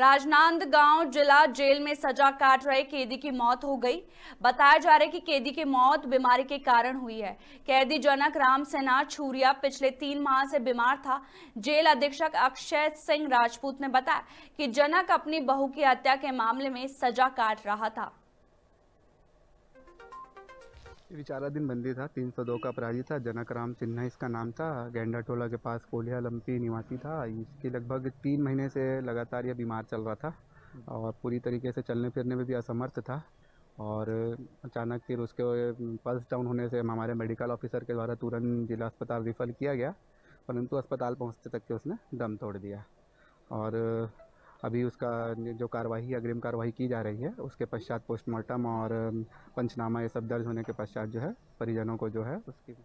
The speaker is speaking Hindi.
राजनांदगांव जिला जेल में सजा काट रहे कैदी की मौत हो गई बताया जा रहा है कि कैदी की मौत बीमारी के कारण हुई है कैदी जनक राम सेना छूरिया पिछले तीन माह से बीमार था जेल अधीक्षक अक्षय सिंह राजपूत ने बताया कि जनक अपनी बहू की हत्या के मामले में सजा काट रहा था ये विचाराधीन बंदी था 302 का अपराधी था जनक राम सिन्हा इसका नाम था गेंडा टोला के पास कोलिया लम्पी निवासी था इसके लगभग तीन महीने से लगातार यह बीमार चल रहा था और पूरी तरीके से चलने फिरने में भी असमर्थ था और अचानक फिर उसके पल्स डाउन होने से हमारे मेडिकल ऑफिसर के द्वारा तुरंत जिला अस्पताल रिफ़र किया गया परंतु अस्पताल पहुँचते तक के उसने दम तोड़ दिया और अभी उसका जो कार्रवाई अग्रिम कार्रवाई की जा रही है उसके पश्चात पोस्टमार्टम और पंचनामा ये सब दर्ज होने के पश्चात जो है परिजनों को जो है उसकी